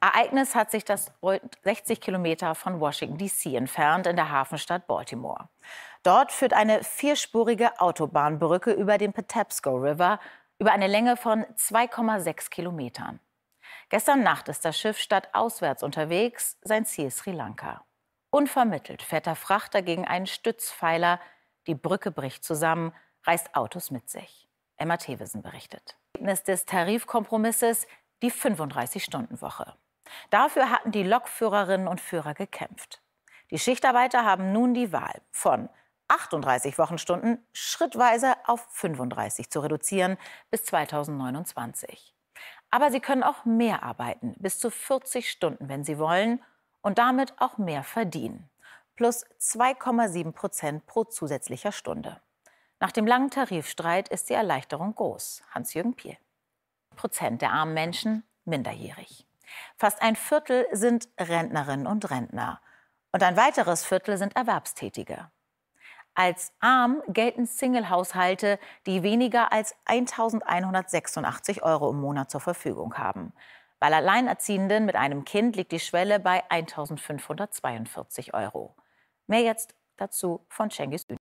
Ereignis hat sich das rund 60 Kilometer von Washington, D.C. entfernt, in der Hafenstadt Baltimore. Dort führt eine vierspurige Autobahnbrücke über den Patapsco River über eine Länge von 2,6 Kilometern. Gestern Nacht ist das Schiff stadtauswärts unterwegs, sein Ziel Sri Lanka. Unvermittelt fährt der Frachter gegen einen Stützpfeiler, die Brücke bricht zusammen, reißt Autos mit sich. Emma Thewesen berichtet. Ergebnis des Tarifkompromisses, die 35-Stunden-Woche. Dafür hatten die Lokführerinnen und Führer gekämpft. Die Schichtarbeiter haben nun die Wahl von 38 Wochenstunden schrittweise auf 35 zu reduzieren bis 2029. Aber sie können auch mehr arbeiten, bis zu 40 Stunden, wenn sie wollen, und damit auch mehr verdienen. Plus 2,7 Prozent pro zusätzlicher Stunde. Nach dem langen Tarifstreit ist die Erleichterung groß. Hans-Jürgen Piel. Prozent der armen Menschen minderjährig. Fast ein Viertel sind Rentnerinnen und Rentner. Und ein weiteres Viertel sind Erwerbstätige. Als arm gelten Single-Haushalte, die weniger als 1.186 Euro im Monat zur Verfügung haben. Bei Alleinerziehenden mit einem Kind liegt die Schwelle bei 1.542 Euro. Mehr jetzt dazu von Cengiz Ün.